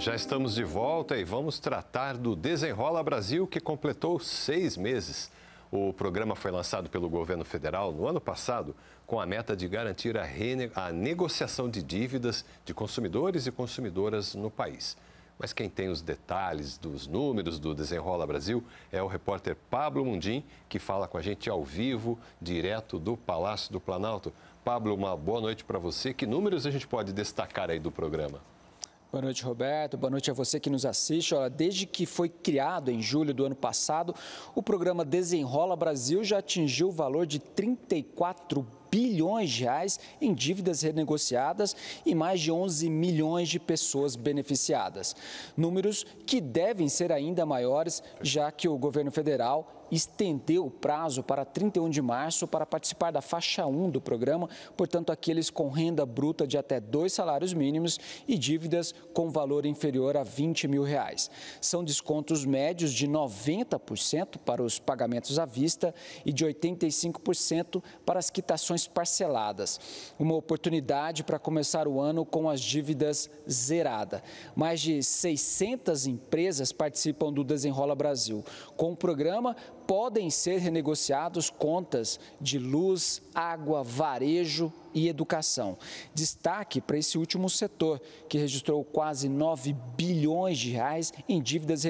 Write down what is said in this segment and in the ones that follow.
Já estamos de volta e vamos tratar do Desenrola Brasil, que completou seis meses. O programa foi lançado pelo governo federal no ano passado com a meta de garantir a, rene... a negociação de dívidas de consumidores e consumidoras no país. Mas quem tem os detalhes dos números do Desenrola Brasil é o repórter Pablo Mundim, que fala com a gente ao vivo, direto do Palácio do Planalto. Pablo, uma boa noite para você. Que números a gente pode destacar aí do programa? Boa noite, Roberto. Boa noite a você que nos assiste. Olha, desde que foi criado em julho do ano passado, o programa Desenrola Brasil já atingiu o valor de 34 bilhões de reais em dívidas renegociadas e mais de 11 milhões de pessoas beneficiadas. Números que devem ser ainda maiores, já que o governo federal estendeu o prazo para 31 de março para participar da faixa 1 do programa, portanto, aqueles com renda bruta de até dois salários mínimos e dívidas com valor inferior a 20 mil reais. São descontos médios de 90% para os pagamentos à vista e de 85% para as quitações parceladas, uma oportunidade para começar o ano com as dívidas zerada. Mais de 600 empresas participam do Desenrola Brasil. Com o programa, podem ser renegociados contas de luz, água, varejo e educação. Destaque para esse último setor, que registrou quase 9 bilhões de reais em dívidas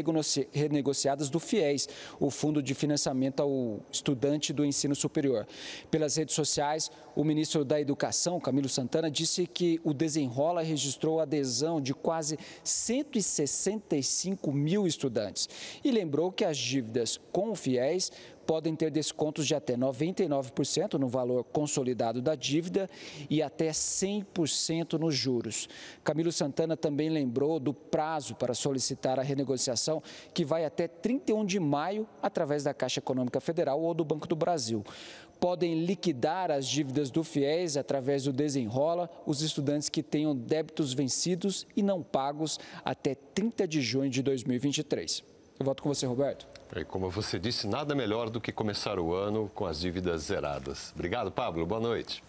renegociadas do FIES, o Fundo de Financiamento ao Estudante do Ensino Superior. Pelas redes sociais, o ministro da Educação, Camilo Santana, disse que o desenrola registrou adesão de quase 165 mil estudantes e lembrou que as dívidas com o FIES aluguéis podem ter descontos de até 99% no valor consolidado da dívida e até 100% nos juros. Camilo Santana também lembrou do prazo para solicitar a renegociação, que vai até 31 de maio, através da Caixa Econômica Federal ou do Banco do Brasil podem liquidar as dívidas do FIES através do Desenrola os estudantes que tenham débitos vencidos e não pagos até 30 de junho de 2023. Eu volto com você, Roberto. E como você disse, nada melhor do que começar o ano com as dívidas zeradas. Obrigado, Pablo. Boa noite.